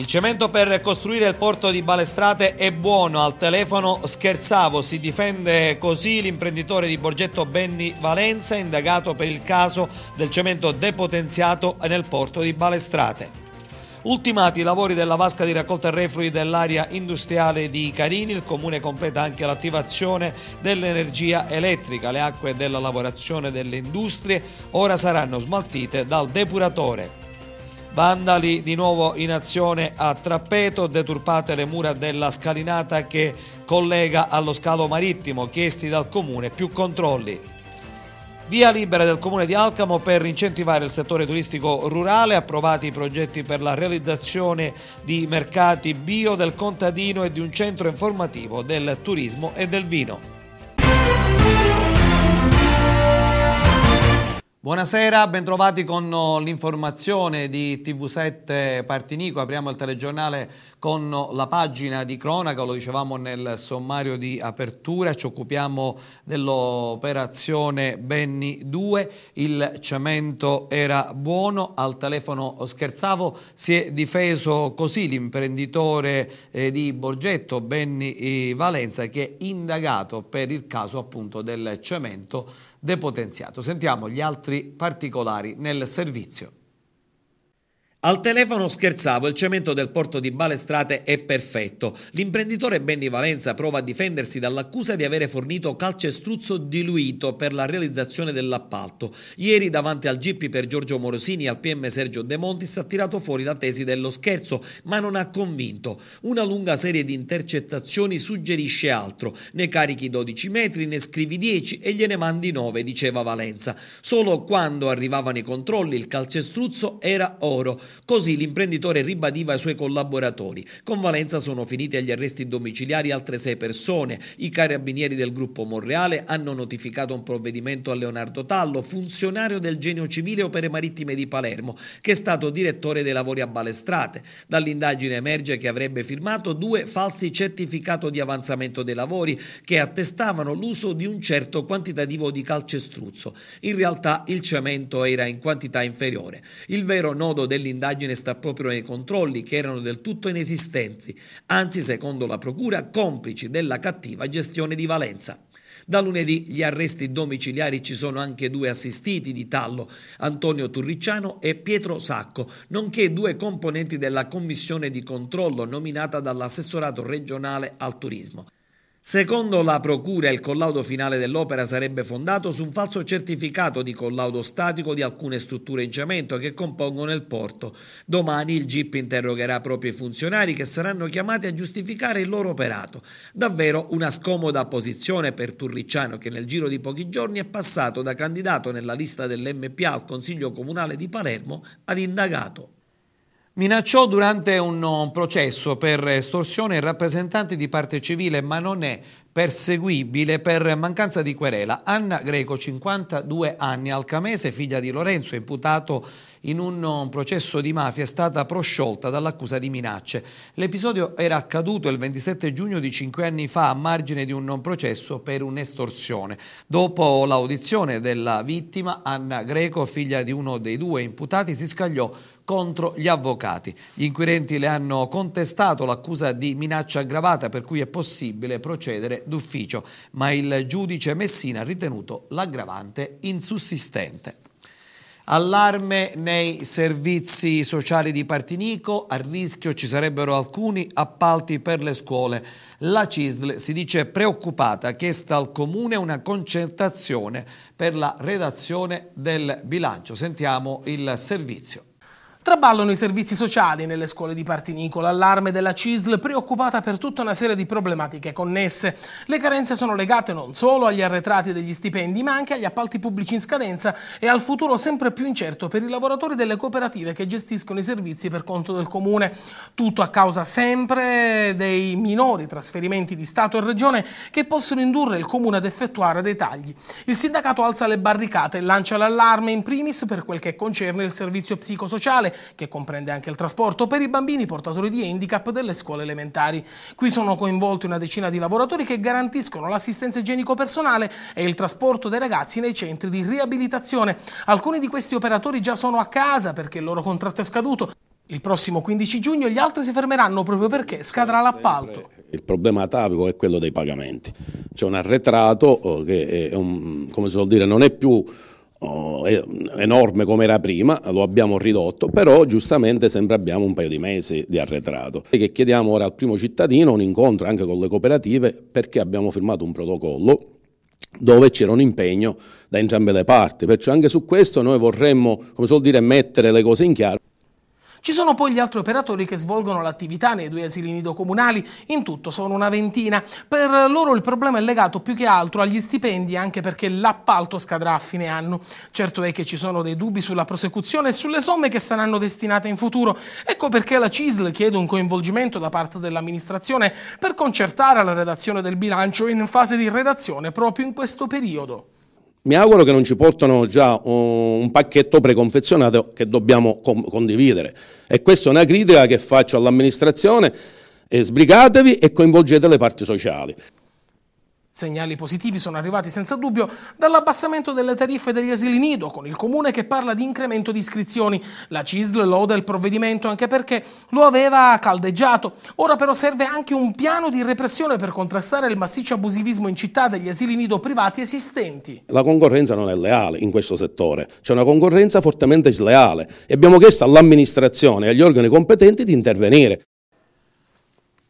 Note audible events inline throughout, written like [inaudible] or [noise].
Il cemento per costruire il porto di Balestrate è buono, al telefono scherzavo, si difende così l'imprenditore di Borgetto Benni Valenza indagato per il caso del cemento depotenziato nel porto di Balestrate. Ultimati i lavori della vasca di raccolta reflui dell'area industriale di Carini, il comune completa anche l'attivazione dell'energia elettrica. Le acque della lavorazione delle industrie ora saranno smaltite dal depuratore. Vandali di nuovo in azione a Trappeto, deturpate le mura della scalinata che collega allo scalo marittimo, chiesti dal comune più controlli. Via libera del comune di Alcamo per incentivare il settore turistico rurale, approvati i progetti per la realizzazione di mercati bio del contadino e di un centro informativo del turismo e del vino. Buonasera, bentrovati con oh, l'informazione di TV7 Partinico. Apriamo il telegiornale con oh, la pagina di cronaca, lo dicevamo nel sommario di apertura, ci occupiamo dell'operazione Benni 2, il cemento era buono, al telefono scherzavo, si è difeso così l'imprenditore eh, di Borgetto Benni eh, Valenza che è indagato per il caso appunto del cemento depotenziato. Sentiamo gli altri particolari nel servizio. Al telefono scherzavo, il cemento del porto di Balestrate è perfetto. L'imprenditore Benny Valenza prova a difendersi dall'accusa di avere fornito calcestruzzo diluito per la realizzazione dell'appalto. Ieri davanti al GP per Giorgio Morosini e al PM Sergio De Montis ha tirato fuori la tesi dello scherzo, ma non ha convinto. Una lunga serie di intercettazioni suggerisce altro. Ne carichi 12 metri, ne scrivi 10 e gliene mandi 9, diceva Valenza. Solo quando arrivavano i controlli il calcestruzzo era oro Così l'imprenditore ribadiva ai suoi collaboratori. Con Valenza sono finiti agli arresti domiciliari altre sei persone. I carabinieri del gruppo Monreale hanno notificato un provvedimento a Leonardo Tallo, funzionario del Genio Civile Opere Marittime di Palermo, che è stato direttore dei lavori a Balestrate. Dall'indagine emerge che avrebbe firmato due falsi certificati di avanzamento dei lavori che attestavano l'uso di un certo quantitativo di calcestruzzo. In realtà il cemento era in quantità inferiore. Il vero nodo dell'indagine indagine sta proprio nei controlli che erano del tutto inesistenti, anzi secondo la Procura complici della cattiva gestione di Valenza. Da lunedì gli arresti domiciliari ci sono anche due assistiti di Tallo, Antonio Turricciano e Pietro Sacco, nonché due componenti della commissione di controllo nominata dall'assessorato regionale al turismo. Secondo la Procura, il collaudo finale dell'opera sarebbe fondato su un falso certificato di collaudo statico di alcune strutture in cemento che compongono il porto. Domani il GIP interrogherà proprio i funzionari che saranno chiamati a giustificare il loro operato. Davvero una scomoda posizione per Turricciano che nel giro di pochi giorni è passato da candidato nella lista dell'MPA al Consiglio Comunale di Palermo ad indagato. Minacciò durante un eh, processo per estorsione il rappresentante di parte civile ma non è perseguibile per mancanza di querela. Anna Greco, 52 anni, alcamese, figlia di Lorenzo, imputato in un eh, processo di mafia, è stata prosciolta dall'accusa di minacce. L'episodio era accaduto il 27 giugno di cinque anni fa a margine di un eh, processo per un'estorsione. Dopo l'audizione della vittima, Anna Greco, figlia di uno dei due imputati, si scagliò contro gli avvocati. Gli inquirenti le hanno contestato l'accusa di minaccia aggravata per cui è possibile procedere d'ufficio, ma il giudice Messina ha ritenuto l'aggravante insussistente. Allarme nei servizi sociali di Partinico, a rischio ci sarebbero alcuni appalti per le scuole. La CISL si dice preoccupata, ha chiesto al Comune una concertazione per la redazione del bilancio. Sentiamo il servizio. Traballano i servizi sociali nelle scuole di Partinico, l'allarme della CISL preoccupata per tutta una serie di problematiche connesse. Le carenze sono legate non solo agli arretrati degli stipendi, ma anche agli appalti pubblici in scadenza e al futuro sempre più incerto per i lavoratori delle cooperative che gestiscono i servizi per conto del comune. Tutto a causa sempre dei minori trasferimenti di Stato e Regione che possono indurre il comune ad effettuare dei tagli. Il sindacato alza le barricate e lancia l'allarme in primis per quel che concerne il servizio psicosociale che comprende anche il trasporto per i bambini portatori di handicap delle scuole elementari. Qui sono coinvolti una decina di lavoratori che garantiscono l'assistenza igienico personale e il trasporto dei ragazzi nei centri di riabilitazione. Alcuni di questi operatori già sono a casa perché il loro contratto è scaduto. Il prossimo 15 giugno gli altri si fermeranno proprio perché scadrà l'appalto. Il problema atavico è quello dei pagamenti. C'è un arretrato oh, che un, come si vuol dire, non è più Oh, enorme come era prima, lo abbiamo ridotto, però giustamente sempre abbiamo un paio di mesi di arretrato. E che chiediamo ora al primo cittadino un incontro anche con le cooperative perché abbiamo firmato un protocollo dove c'era un impegno da entrambe le parti, perciò anche su questo noi vorremmo, come suol dire, mettere le cose in chiaro. Ci sono poi gli altri operatori che svolgono l'attività nei due asili nido comunali, in tutto sono una ventina. Per loro il problema è legato più che altro agli stipendi, anche perché l'appalto scadrà a fine anno. Certo è che ci sono dei dubbi sulla prosecuzione e sulle somme che saranno destinate in futuro. Ecco perché la CISL chiede un coinvolgimento da parte dell'amministrazione per concertare la redazione del bilancio in fase di redazione proprio in questo periodo mi auguro che non ci portano già un pacchetto preconfezionato che dobbiamo condividere. E questa è una critica che faccio all'amministrazione, sbrigatevi e coinvolgete le parti sociali. Segnali positivi sono arrivati senza dubbio dall'abbassamento delle tariffe degli asili nido, con il comune che parla di incremento di iscrizioni. La CISL loda il provvedimento anche perché lo aveva caldeggiato. Ora però serve anche un piano di repressione per contrastare il massiccio abusivismo in città degli asili nido privati esistenti. La concorrenza non è leale in questo settore, c'è una concorrenza fortemente sleale e abbiamo chiesto all'amministrazione e agli organi competenti di intervenire.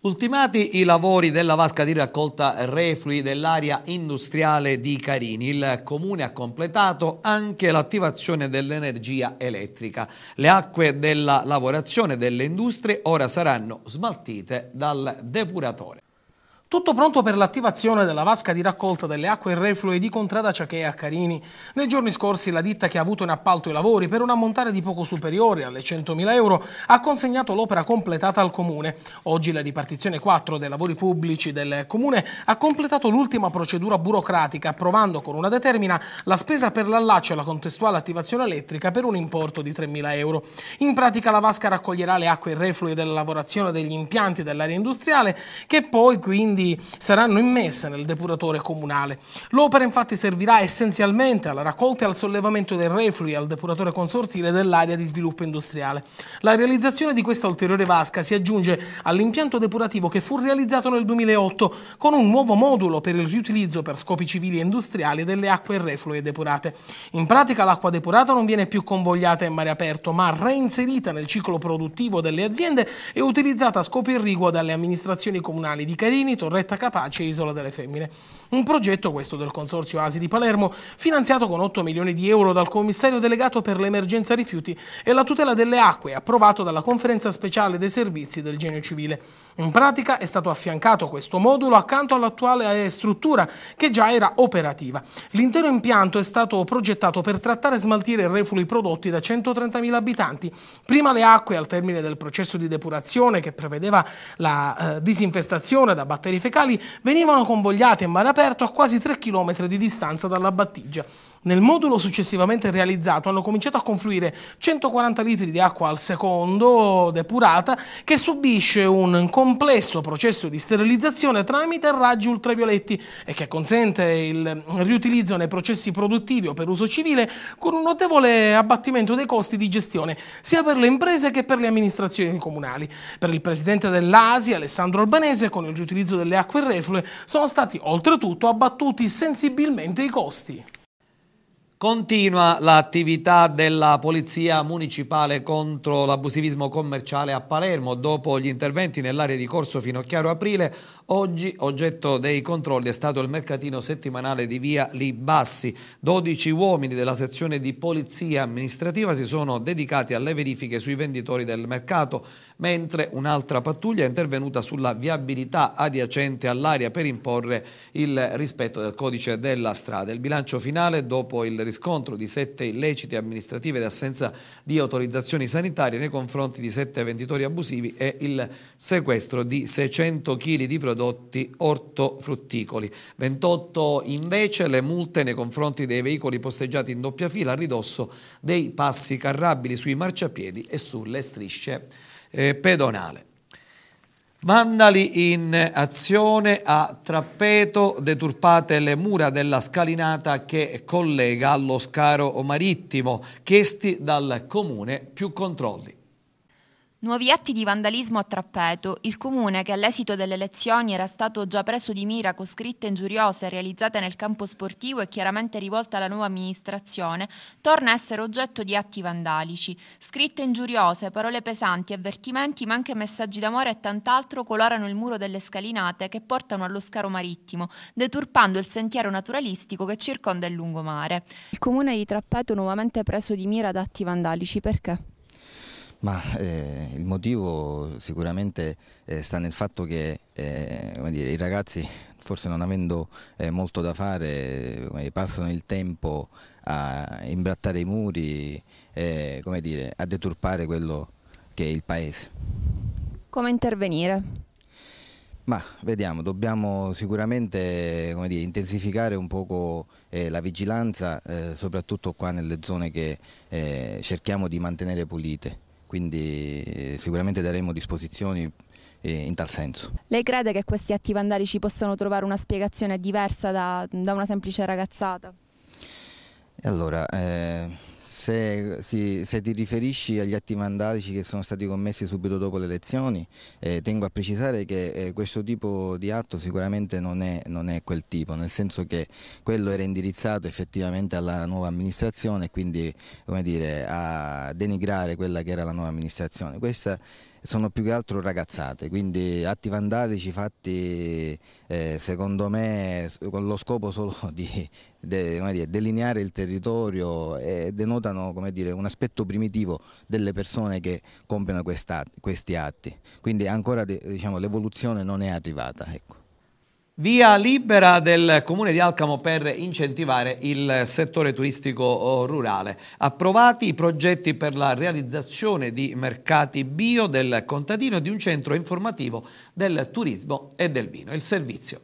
Ultimati i lavori della vasca di raccolta reflui dell'area industriale di Carini, il comune ha completato anche l'attivazione dell'energia elettrica. Le acque della lavorazione delle industrie ora saranno smaltite dal depuratore. Tutto pronto per l'attivazione della vasca di raccolta delle acque reflue di Contrada Ciachea a Carini. Nei giorni scorsi la ditta che ha avuto in appalto i lavori per un ammontare di poco superiore alle 100.000 euro ha consegnato l'opera completata al Comune. Oggi la ripartizione 4 dei lavori pubblici del Comune ha completato l'ultima procedura burocratica approvando con una determina la spesa per l'allaccio e la contestuale attivazione elettrica per un importo di 3.000 euro. In pratica la vasca raccoglierà le acque reflue della lavorazione degli impianti dell'area industriale che poi quindi quindi saranno immesse nel depuratore comunale. L'opera infatti servirà essenzialmente alla raccolta e al sollevamento dei reflui al depuratore consortile dell'area di sviluppo industriale. La realizzazione di questa ulteriore vasca si aggiunge all'impianto depurativo che fu realizzato nel 2008 con un nuovo modulo per il riutilizzo per scopi civili e industriali delle acque reflue depurate. In pratica l'acqua depurata non viene più convogliata in mare aperto, ma reinserita nel ciclo produttivo delle aziende e utilizzata a scopo irriguo dalle amministrazioni comunali di Carini, Torino Torretta Capace e Isola delle Femmine. Un progetto questo del Consorzio Asi di Palermo, finanziato con 8 milioni di euro dal commissario delegato per l'emergenza rifiuti e la tutela delle acque, approvato dalla conferenza speciale dei servizi del genio civile. In pratica è stato affiancato questo modulo accanto all'attuale eh, struttura che già era operativa. L'intero impianto è stato progettato per trattare e smaltire i reflui prodotti da 130.000 abitanti. Prima le acque al termine del processo di depurazione che prevedeva la eh, disinfestazione da batteri fecali venivano convogliate in mare aperto a quasi 3 km di distanza dalla battigia. Nel modulo successivamente realizzato hanno cominciato a confluire 140 litri di acqua al secondo depurata che subisce un complesso processo di sterilizzazione tramite raggi ultravioletti e che consente il riutilizzo nei processi produttivi o per uso civile con un notevole abbattimento dei costi di gestione sia per le imprese che per le amministrazioni comunali. Per il presidente dell'Asia Alessandro Albanese, con il riutilizzo delle acque reflue sono stati oltretutto abbattuti sensibilmente i costi. Continua l'attività della Polizia Municipale contro l'abusivismo commerciale a Palermo. Dopo gli interventi nell'area di Corso fino a chiaro Aprile, Oggi oggetto dei controlli è stato il mercatino settimanale di via Libassi. 12 uomini della sezione di polizia amministrativa si sono dedicati alle verifiche sui venditori del mercato, mentre un'altra pattuglia è intervenuta sulla viabilità adiacente all'area per imporre il rispetto del codice della strada. Il bilancio finale, dopo il riscontro di sette illeciti amministrative ed assenza di autorizzazioni sanitarie nei confronti di sette venditori abusivi e il sequestro di 600 kg di prodotti prodotti ortofrutticoli. 28 invece le multe nei confronti dei veicoli posteggiati in doppia fila a ridosso dei passi carrabili sui marciapiedi e sulle strisce eh, pedonali. Mandali in azione a Trappeto, deturpate le mura della scalinata che collega allo scaro marittimo, chiesti dal comune più controlli. Nuovi atti di vandalismo a Trappeto, il comune che all'esito delle elezioni era stato già preso di mira con scritte ingiuriose realizzate nel campo sportivo e chiaramente rivolte alla nuova amministrazione, torna a essere oggetto di atti vandalici. Scritte ingiuriose, parole pesanti, avvertimenti, ma anche messaggi d'amore e tant'altro colorano il muro delle scalinate che portano allo scaro marittimo, deturpando il sentiero naturalistico che circonda il lungomare. Il comune di Trappeto nuovamente preso di mira da atti vandalici perché? Ma eh, il motivo sicuramente eh, sta nel fatto che eh, dire, i ragazzi forse non avendo eh, molto da fare eh, passano il tempo a imbrattare i muri eh, e a deturpare quello che è il paese. Come intervenire? Ma vediamo, dobbiamo sicuramente dire, intensificare un poco eh, la vigilanza, eh, soprattutto qua nelle zone che eh, cerchiamo di mantenere pulite quindi sicuramente daremo disposizioni eh, in tal senso. Lei crede che questi atti vandalici possano trovare una spiegazione diversa da, da una semplice ragazzata? Allora, eh, se, sì, se, ti riferisci agli atti mandatici che sono stati commessi subito dopo le elezioni, eh, tengo a precisare che eh, questo tipo di atto sicuramente non è, non è, quel tipo, nel senso che quello era indirizzato effettivamente alla nuova amministrazione e quindi dire, a denigrare quella che era la nuova amministrazione. Questa sono più che altro ragazzate, quindi atti vandalici fatti eh, secondo me con lo scopo solo [laughs] di de, dire, delineare il territorio e eh, denotano dire, un aspetto primitivo delle persone che compiono questi atti, quindi ancora diciamo, l'evoluzione non è arrivata. Ecco via libera del Comune di Alcamo per incentivare il settore turistico eh, rurale. Approvati i progetti per la realizzazione di mercati bio del contadino e di un centro informativo del turismo e del vino. Il servizio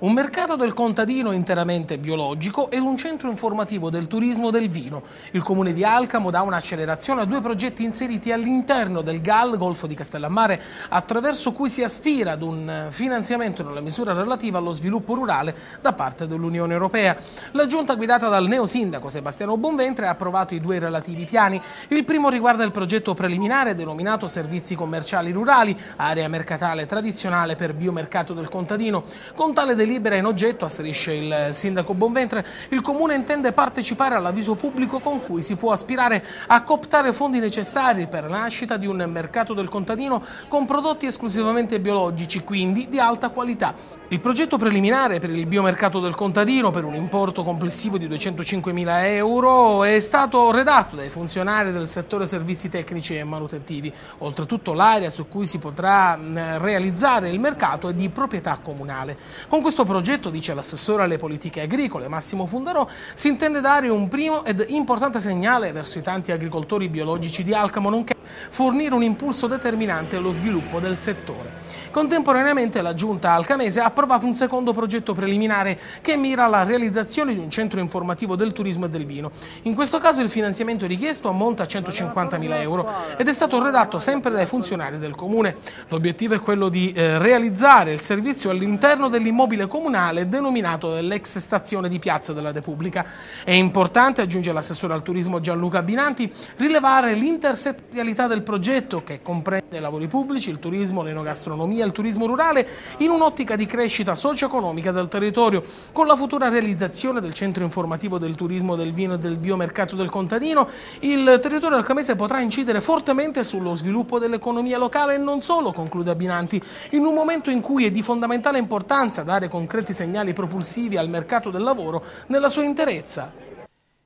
un mercato del contadino interamente biologico e un centro informativo del turismo del vino. Il comune di Alcamo dà un'accelerazione a due progetti inseriti all'interno del GAL, Golfo di Castellammare, attraverso cui si aspira ad un eh, finanziamento nella misura relativa allo sviluppo rurale da parte dell'Unione Europea. La giunta guidata dal neosindaco Sebastiano Bonventre ha approvato i due relativi piani. Il primo riguarda il progetto preliminare denominato Servizi commerciali rurali, area mercatale tradizionale per biomercato del contadino, con tale del delibera in oggetto, asserisce il sindaco Bonventre, il comune intende partecipare all'avviso pubblico con cui si può aspirare a cooptare fondi necessari per la nascita di un mercato del contadino con prodotti esclusivamente biologici, quindi di alta qualità. Il progetto preliminare per il biomercato del contadino per un importo complessivo di 205.000 euro è stato redatto dai funzionari del settore servizi tecnici e manutentivi. Oltretutto l'area su cui si potrà realizzare il mercato è di proprietà comunale. Con questo questo progetto, dice l'assessore alle politiche agricole Massimo Fundarò, si intende dare un primo ed importante segnale verso i tanti agricoltori biologici di Alcamo, nonché fornire un impulso determinante allo sviluppo del settore. Contemporaneamente la giunta alcamese ha approvato un secondo progetto preliminare che mira alla realizzazione di un centro informativo del turismo e del vino. In questo caso il finanziamento richiesto ammonta a 150.000 euro ed è stato redatto sempre dai funzionari del comune. L'obiettivo è quello di eh, realizzare il servizio all'interno dell'immobile comunale denominato dell'ex stazione di Piazza della Repubblica. È importante, aggiunge l'assessore al turismo Gianluca Binanti, rilevare l'intersettorialità del progetto che comprende i lavori pubblici, il turismo, l'enogastronomia, Italia al turismo rurale in un'ottica di crescita socio-economica del territorio, con la futura realizzazione del centro informativo del turismo, del vino e del biomercato del contadino, il territorio alcamese potrà incidere fortemente sullo sviluppo dell'economia locale e non solo, conclude Abinanti, in un momento in cui è di fondamentale importanza dare concreti segnali propulsivi al mercato del lavoro nella sua interezza.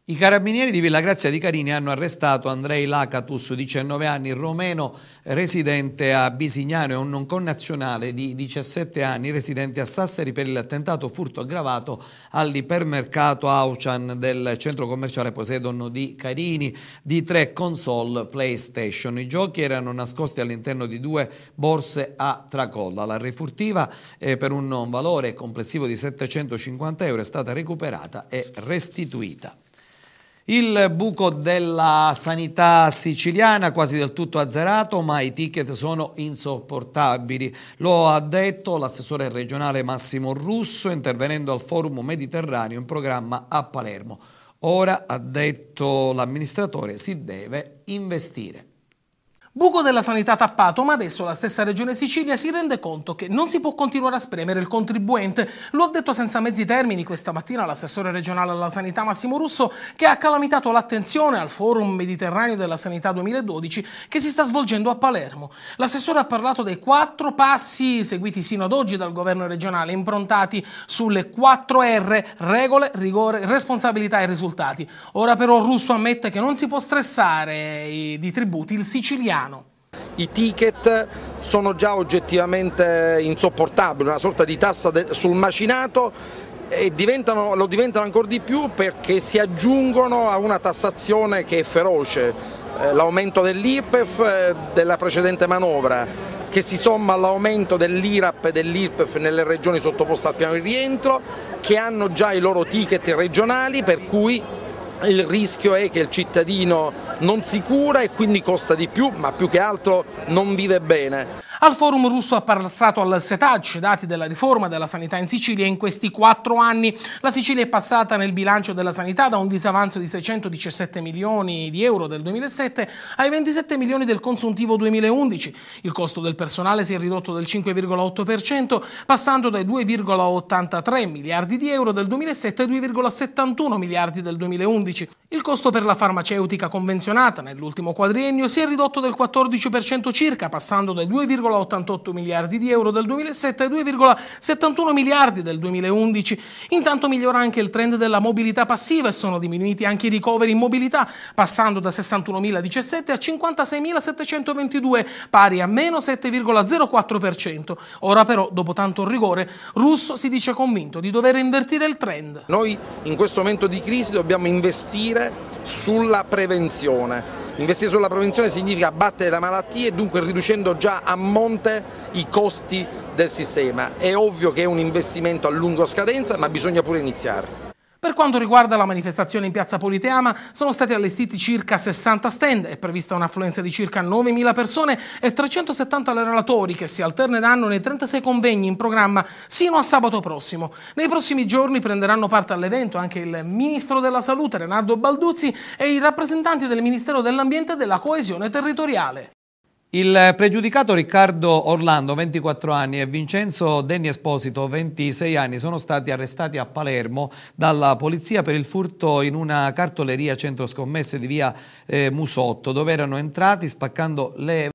I carabinieri di Villa Grazia di Carini hanno arrestato Andrei Lacatus, 19 anni, romeno residente a Bisignano e un non connazionale di 17 anni residente a Sassari per l'attentato furto aggravato all'ipermercato Auchan del centro commerciale Poseidon di Carini di tre console PlayStation. I giochi erano nascosti all'interno di due borse a tracolla. La refurtiva eh, per un valore complessivo di 750 euro è stata recuperata e restituita. Il buco della sanità siciliana quasi del tutto azzerato, ma i ticket sono insopportabili. Lo ha detto l'assessore regionale Massimo Russo intervenendo al forum mediterraneo in programma a Palermo. Ora, ha detto l'amministratore, si deve investire. Buco della sanità tappato, ma adesso la stessa Regione Sicilia si rende conto che non si può continuare a spremere il contribuente. Lo ha detto senza mezzi termini questa mattina l'assessore regionale alla sanità Massimo Russo che ha calamitato l'attenzione al Forum Mediterraneo della Sanità 2012 che si sta svolgendo a Palermo. L'assessore ha parlato dei quattro passi seguiti sino ad oggi dal governo regionale improntati sulle quattro R, regole, rigore, responsabilità e risultati. Ora però Russo ammette che non si può stressare di tributi il siciliano i ticket sono già oggettivamente insopportabili, una sorta di tassa sul macinato e diventano, lo diventano ancora di più perché si aggiungono a una tassazione che è feroce, eh, l'aumento dell'IRPEF della precedente manovra che si somma all'aumento dell'IRAP e dell'IRPEF nelle regioni sottoposte al piano di rientro che hanno già i loro ticket regionali per cui il rischio è che il cittadino non si cura e quindi costa di più, ma più che altro non vive bene. Al forum russo ha passato al setaggio i dati della riforma della sanità in Sicilia in questi quattro anni. La Sicilia è passata nel bilancio della sanità da un disavanzo di 617 milioni di euro del 2007 ai 27 milioni del consuntivo 2011. Il costo del personale si è ridotto del 5,8% passando dai 2,83 miliardi di euro del 2007 ai 2,71 miliardi del 2011. Il costo per la farmaceutica convenzionale sovvenzionata nell'ultimo quadriennio si è ridotto del 14% circa, passando dai 2,88 miliardi di euro del 2007 ai 2,71 miliardi del 2011. Intanto migliora anche il trend della mobilità passiva e sono diminuiti anche i ricoveri in mobilità, passando da 61.017 a 56.722, pari a meno 7,04%. Ora però, dopo tanto rigore, Russo si dice convinto di dover invertire il trend. Noi in questo momento di crisi dobbiamo investire sulla prevenzione. Investire sulla prevenzione significa abbattere la malattia e dunque riducendo già a monte i costi del sistema. È ovvio che è un investimento a lungo scadenza ma bisogna pure iniziare. Per quanto riguarda la manifestazione in piazza Politeama, sono stati allestiti circa 60 stand, è prevista un'affluenza di circa 9.000 persone e 370 relatori che si alterneranno nei 36 convegni in programma sino a sabato prossimo. Nei prossimi giorni prenderanno parte all'evento anche il Ministro della Salute Renardo Balduzzi e i rappresentanti del Ministero dell'Ambiente e della Coesione Territoriale. Il pregiudicato Riccardo Orlando, 24 anni, e Vincenzo Denni Esposito, 26 anni, sono stati arrestati a Palermo dalla polizia per il furto in una cartoleria centro scommesse di via eh, Musotto, dove erano entrati spaccando le